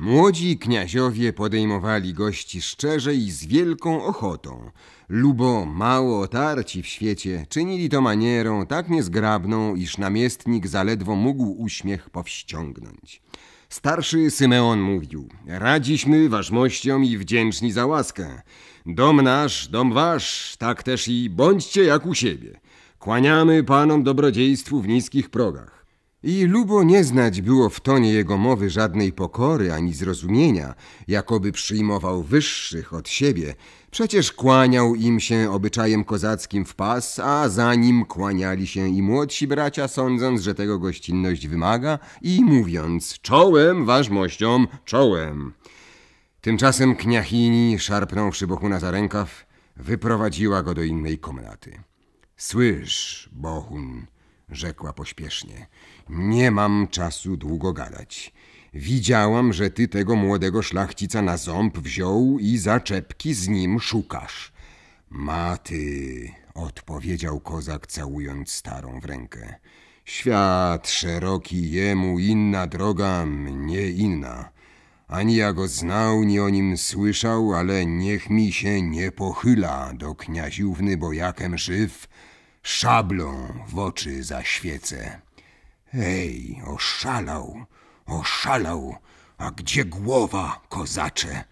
Młodzi kniaziowie podejmowali gości szczerze i z wielką ochotą, lubo mało otarci w świecie czynili to manierą tak niezgrabną, iż namiestnik zaledwo mógł uśmiech powściągnąć. Starszy Symeon mówił, radziśmy ważnością i wdzięczni za łaskę. Dom nasz, dom wasz, tak też i bądźcie jak u siebie. Kłaniamy panom dobrodziejstwu w niskich progach. I lubo nie znać było w tonie jego mowy żadnej pokory ani zrozumienia, jakoby przyjmował wyższych od siebie. Przecież kłaniał im się obyczajem kozackim w pas, a za nim kłaniali się i młodsi bracia, sądząc, że tego gościnność wymaga i mówiąc czołem, ważmością, czołem. Tymczasem kniachini, szarpnąwszy Bohuna za rękaw, wyprowadziła go do innej komnaty. Słysz, Bohun – rzekła pośpiesznie. Nie mam czasu długo gadać. Widziałam, że ty tego młodego szlachcica na ząb wziął i zaczepki z nim szukasz. Maty, odpowiedział kozak, całując starą w rękę. Świat szeroki jemu inna droga, mnie inna. Ani ja go znał, ni o nim słyszał, ale niech mi się nie pochyla do kniaziówny, bo jakem żyw, szablą w oczy zaświecę. Ej, oszalał, oszalał, a gdzie głowa, kozacze?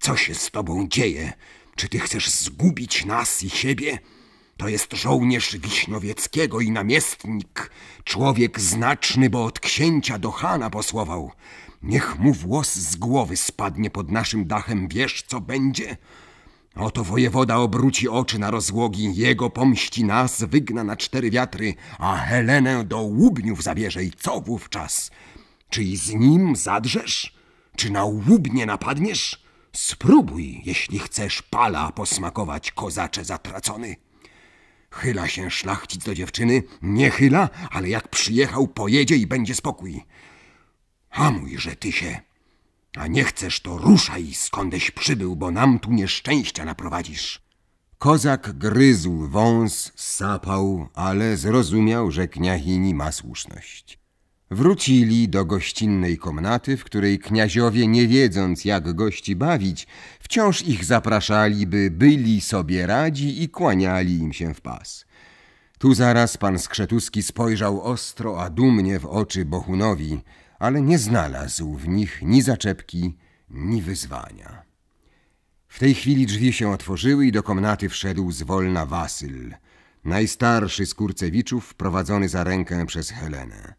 Co się z tobą dzieje? Czy ty chcesz zgubić nas i siebie? To jest żołnierz Wiśniowieckiego i namiestnik, człowiek znaczny, bo od księcia do Hana posłował. Niech mu włos z głowy spadnie pod naszym dachem, wiesz co będzie? Oto wojewoda obróci oczy na rozłogi, jego pomści nas, wygna na cztery wiatry, a Helenę do łubniów zabierze i co wówczas? Czy i z nim zadrzesz? Czy na łubnie napadniesz? Spróbuj, jeśli chcesz pala posmakować, kozacze zatracony. Chyla się szlachcic do dziewczyny, nie chyla, ale jak przyjechał, pojedzie i będzie spokój. Hamuj, że ty się a nie chcesz, to ruszaj, skądeś przybył, bo nam tu nieszczęścia naprowadzisz. Kozak gryzł wąs, sapał, ale zrozumiał, że kniahini ma słuszność. Wrócili do gościnnej komnaty, w której kniaziowie, nie wiedząc jak gości bawić, wciąż ich zapraszali, by byli sobie radzi i kłaniali im się w pas. Tu zaraz pan Skrzetuski spojrzał ostro, a dumnie w oczy Bohunowi – ale nie znalazł w nich ni zaczepki, ni wyzwania. W tej chwili drzwi się otworzyły i do komnaty wszedł zwolna Wasyl, najstarszy z Kurcewiczów, prowadzony za rękę przez Helenę.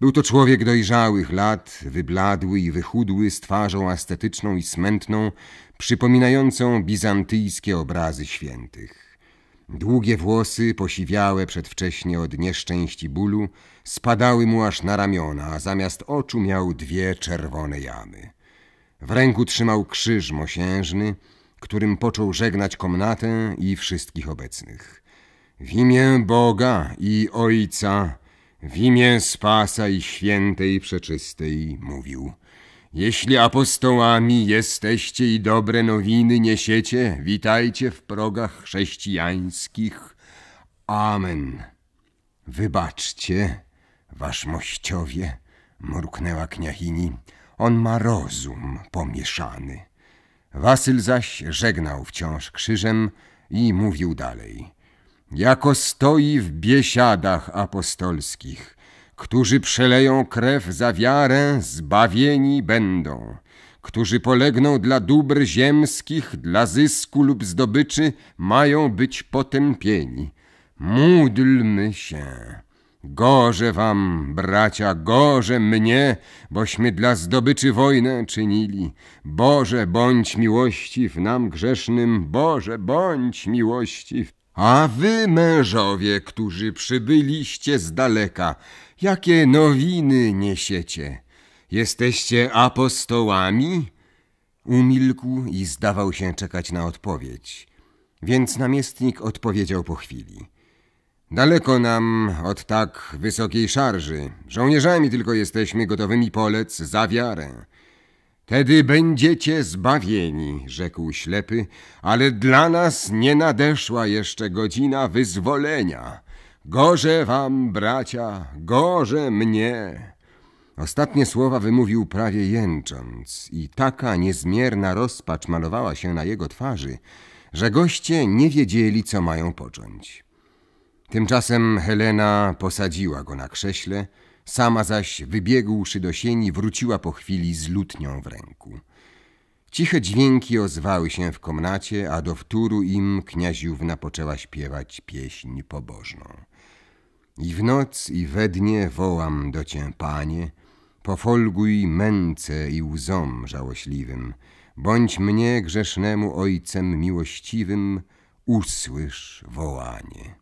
Był to człowiek dojrzałych lat, wybladły i wychudły, z twarzą astetyczną i smętną, przypominającą bizantyjskie obrazy świętych. Długie włosy, posiwiałe przedwcześnie od nieszczęści bólu, spadały mu aż na ramiona, a zamiast oczu miał dwie czerwone jamy. W ręku trzymał krzyż mosiężny, którym począł żegnać komnatę i wszystkich obecnych. W imię Boga i Ojca, w imię Spasa i Świętej Przeczystej mówił – jeśli apostołami jesteście i dobre nowiny niesiecie, witajcie w progach chrześcijańskich. Amen. Wybaczcie, wasz mościowie, mruknęła kniachini, on ma rozum pomieszany. Wasyl zaś żegnał wciąż krzyżem i mówił dalej. Jako stoi w biesiadach apostolskich – Którzy przeleją krew za wiarę, zbawieni będą. Którzy polegną dla dóbr ziemskich, dla zysku lub zdobyczy, mają być potępieni. Módlmy się. Gorze wam, bracia, gorze mnie, bośmy dla zdobyczy wojnę czynili. Boże, bądź miłościw nam grzesznym, Boże, bądź miłościw. A wy, mężowie, którzy przybyliście z daleka, jakie nowiny niesiecie? Jesteście apostołami? Umilkł i zdawał się czekać na odpowiedź. Więc namiestnik odpowiedział po chwili. Daleko nam od tak wysokiej szarży. Żołnierzami tylko jesteśmy gotowymi polec za wiarę. Tedy będziecie zbawieni, rzekł ślepy, ale dla nas nie nadeszła jeszcze godzina wyzwolenia. Gorze wam, bracia, gorze mnie. Ostatnie słowa wymówił prawie jęcząc i taka niezmierna rozpacz malowała się na jego twarzy, że goście nie wiedzieli, co mają począć. Tymczasem Helena posadziła go na krześle, Sama zaś, wybiegłszy do sieni, wróciła po chwili z lutnią w ręku. Ciche dźwięki ozwały się w komnacie, a do wtóru im kniaziówna poczęła śpiewać pieśń pobożną. I w noc i we dnie wołam do cię, Panie, pofolguj męce i łzom żałośliwym, bądź mnie, grzesznemu Ojcem miłościwym, usłysz wołanie.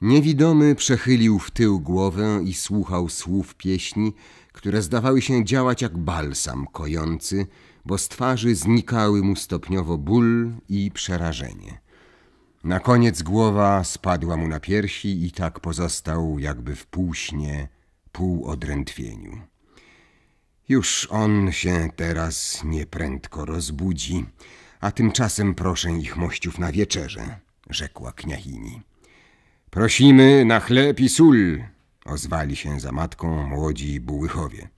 Niewidomy przechylił w tył głowę i słuchał słów pieśni, które zdawały się działać jak balsam kojący, bo z twarzy znikały mu stopniowo ból i przerażenie. Na koniec głowa spadła mu na piersi i tak pozostał jakby w półśnie, pół Już on się teraz nieprędko rozbudzi, a tymczasem proszę ich mościów na wieczerze, rzekła kniachini. Prosimy na chleb i sól, ozwali się za matką młodzi bułychowie.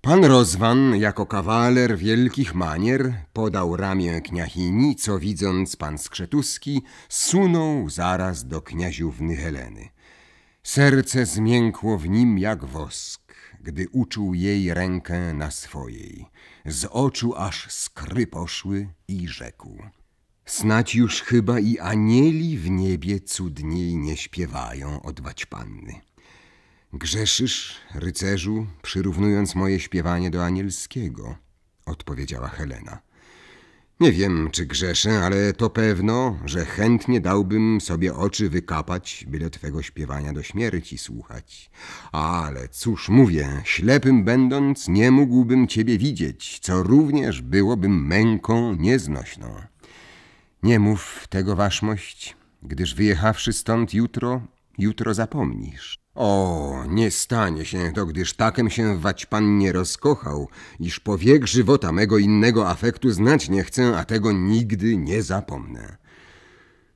Pan Rozwan, jako kawaler wielkich manier, podał ramię kniachini, co widząc pan Skrzetuski, sunął zaraz do kniaziówny Heleny. Serce zmiękło w nim jak wosk, gdy uczuł jej rękę na swojej. Z oczu aż skry poszły i rzekł. Snać już chyba i anieli w niebie cudniej nie śpiewają od panny. Grzeszysz, rycerzu, przyrównując moje śpiewanie do anielskiego, odpowiedziała Helena. Nie wiem, czy grzeszę, ale to pewno, że chętnie dałbym sobie oczy wykapać, byle twego śpiewania do śmierci słuchać. Ale cóż mówię, ślepym będąc nie mógłbym ciebie widzieć, co również byłoby męką nieznośną. Nie mów tego, waszmość, gdyż wyjechawszy stąd jutro, jutro zapomnisz. O, nie stanie się to, gdyż takem się wać pan nie rozkochał, iż powiek żywota mego innego afektu znać nie chcę, a tego nigdy nie zapomnę.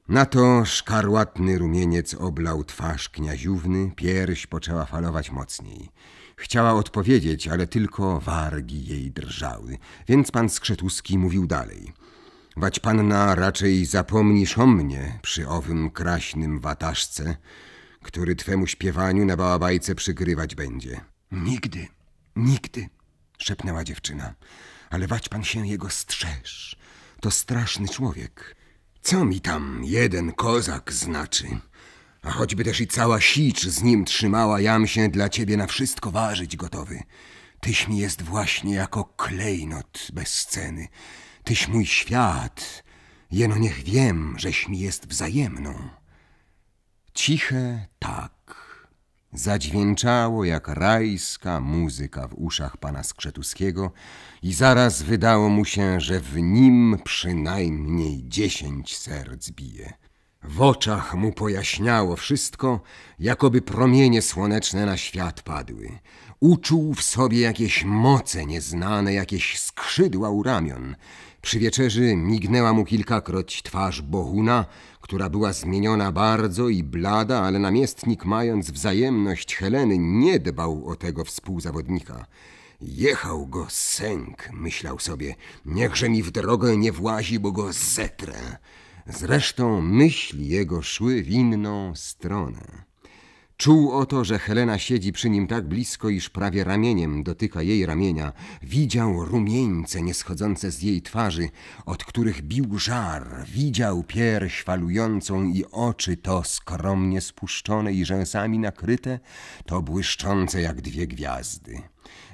Na to szkarłatny rumieniec oblał twarz kniaziówny, pierś poczęła falować mocniej. Chciała odpowiedzieć, ale tylko wargi jej drżały, więc pan Skrzetuski mówił dalej – Wać panna raczej zapomnisz o mnie przy owym kraśnym wataszce, który twemu śpiewaniu na bałabajce przygrywać będzie. Nigdy, nigdy, szepnęła dziewczyna, ale wać pan się jego strzeż. To straszny człowiek. Co mi tam jeden kozak znaczy? A choćby też i cała sicz z nim trzymała, jam się dla ciebie na wszystko ważyć gotowy. Tyś mi jest właśnie jako klejnot bez sceny. Tyś mój świat, jeno niech wiem, żeś mi jest wzajemną. Ciche tak zadźwięczało jak rajska muzyka w uszach pana Skrzetuskiego i zaraz wydało mu się, że w nim przynajmniej dziesięć serc bije. W oczach mu pojaśniało wszystko, jakoby promienie słoneczne na świat padły. Uczuł w sobie jakieś moce nieznane, jakieś skrzydła u ramion przy wieczerzy mignęła mu kilkakroć twarz Bohuna, która była zmieniona bardzo i blada, ale namiestnik, mając wzajemność Heleny, nie dbał o tego współzawodnika. Jechał go sęk, myślał sobie, niechże mi w drogę nie włazi, bo go zetrę. Zresztą myśli jego szły w inną stronę. Czuł oto, że Helena siedzi przy nim tak blisko, iż prawie ramieniem dotyka jej ramienia. Widział rumieńce nieschodzące z jej twarzy, od których bił żar. Widział pierś falującą i oczy to skromnie spuszczone i rzęsami nakryte, to błyszczące jak dwie gwiazdy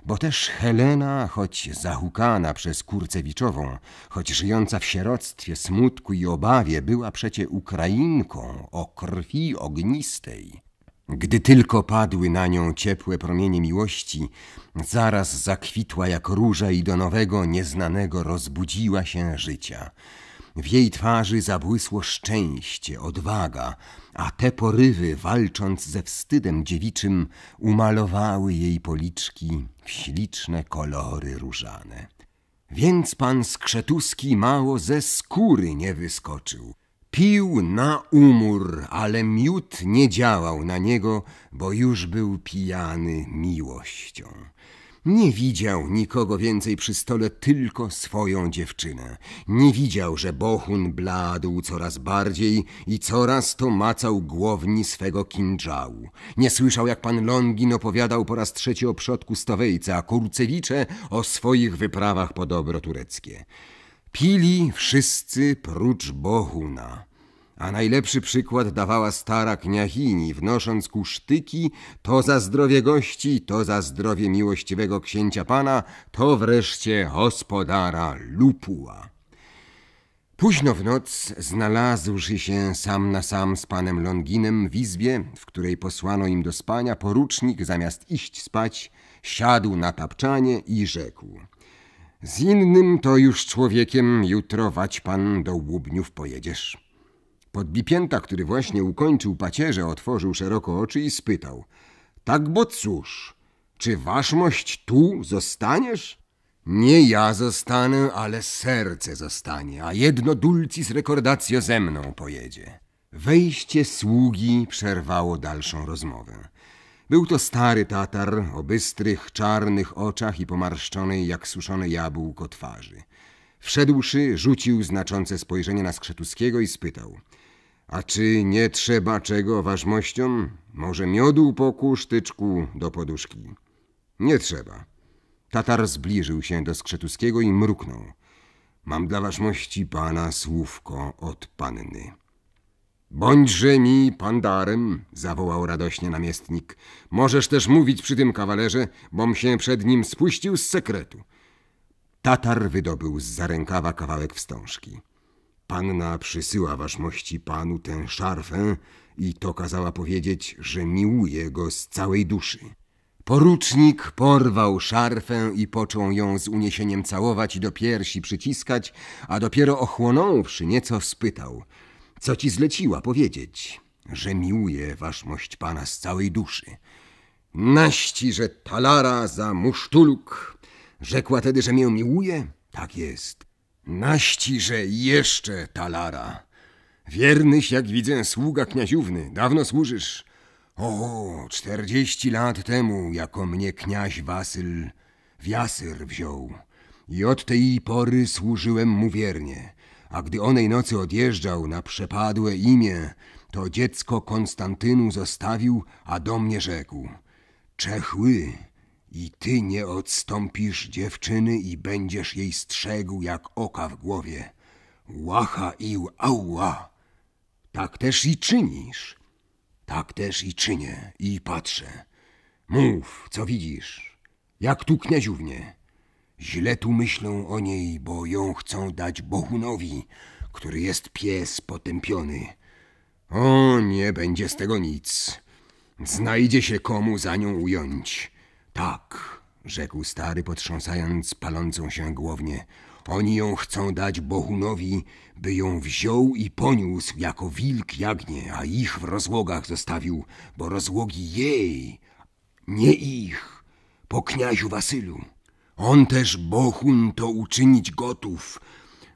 bo też Helena, choć zahukana przez Kurcewiczową, choć żyjąca w sieroctwie, smutku i obawie, była przecie Ukrainką o krwi ognistej. Gdy tylko padły na nią ciepłe promienie miłości, zaraz zakwitła jak róża i do nowego, nieznanego rozbudziła się życia. W jej twarzy zabłysło szczęście, odwaga, a te porywy, walcząc ze wstydem dziewiczym, umalowały jej policzki w śliczne kolory różane. Więc pan Skrzetuski mało ze skóry nie wyskoczył – Pił na umór, ale miód nie działał na niego, bo już był pijany miłością. Nie widział nikogo więcej przy stole, tylko swoją dziewczynę. Nie widział, że Bohun bladł coraz bardziej i coraz to macał głowni swego kindżału. Nie słyszał, jak pan Longin opowiadał po raz trzeci o przodku Stowejca, a Kurcewicze o swoich wyprawach po dobro tureckie. Pili wszyscy prócz Bohuna. A najlepszy przykład dawała stara kniachini, wnosząc kusztyki to za zdrowie gości, to za zdrowie miłościwego księcia pana, to wreszcie hospodara Lupuła. Późno w noc znalazłszy się sam na sam z panem Longinem w izbie, w której posłano im do spania, porucznik zamiast iść spać, siadł na tapczanie i rzekł – z innym to już człowiekiem jutro wać pan do Łubniów pojedziesz. Podbipięta, który właśnie ukończył pacierze, otworzył szeroko oczy i spytał. Tak bo cóż, czy waszmość tu zostaniesz? Nie ja zostanę, ale serce zostanie, a jedno dulcis rekordacja ze mną pojedzie. Wejście sługi przerwało dalszą rozmowę. Był to stary Tatar o bystrych, czarnych oczach i pomarszczonej jak suszone jabłko twarzy. Wszedłszy, rzucił znaczące spojrzenie na Skrzetuskiego i spytał – A czy nie trzeba czego, ważmościom? Może miodu po kusztyczku do poduszki? Nie trzeba. Tatar zbliżył się do Skrzetuskiego i mruknął – Mam dla ważmości pana słówko od panny. Bądźże mi pandarem, zawołał radośnie namiestnik. Możesz też mówić przy tym kawalerze, bom się przed nim spuścił z sekretu. Tatar wydobył z rękawa kawałek wstążki. Panna przysyła waszmości panu tę szarfę i to kazała powiedzieć, że miłuje go z całej duszy. Porucznik porwał szarfę i począł ją z uniesieniem całować i do piersi przyciskać, a dopiero ochłonąwszy nieco spytał – co ci zleciła powiedzieć, że miłuje waszmość pana z całej duszy. Naści, że talara za musztuluk. Rzekła tedy, że mię miłuje? Tak jest. Naści, że jeszcze talara. Wiernyś, jak widzę, sługa kniaziówny. Dawno służysz. O, czterdzieści lat temu, jako mnie kniaź Wasyl w Jasyr wziął. I od tej pory służyłem mu wiernie a gdy onej nocy odjeżdżał na przepadłe imię, to dziecko Konstantynu zostawił, a do mnie rzekł: Czechły, i ty nie odstąpisz dziewczyny i będziesz jej strzegł jak oka w głowie. Łacha i ała. Tak też i czynisz. Tak też i czynię i patrzę. Mów, co widzisz. Jak tu knieziównie. Źle tu myślą o niej, bo ją chcą dać Bohunowi, który jest pies potępiony. O, nie będzie z tego nic. Znajdzie się komu za nią ująć. Tak, rzekł stary, potrząsając palącą się głownie. Oni ją chcą dać Bohunowi, by ją wziął i poniósł jako wilk jagnie, a ich w rozłogach zostawił, bo rozłogi jej, nie ich, po kniaziu Wasylu. On też Bohun to uczynić gotów,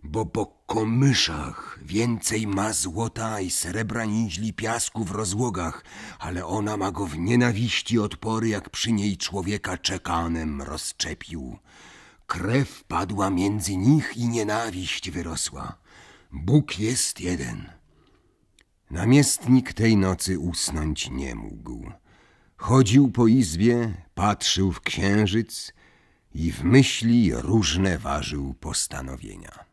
bo po komyszach więcej ma złota i srebra niźli piasku w rozłogach, ale ona ma go w nienawiści odpory, jak przy niej człowieka czekanem rozczepił. Krew padła między nich i nienawiść wyrosła. Bóg jest jeden. Namiestnik tej nocy usnąć nie mógł. Chodził po izbie, patrzył w księżyc, i w myśli różne ważył postanowienia.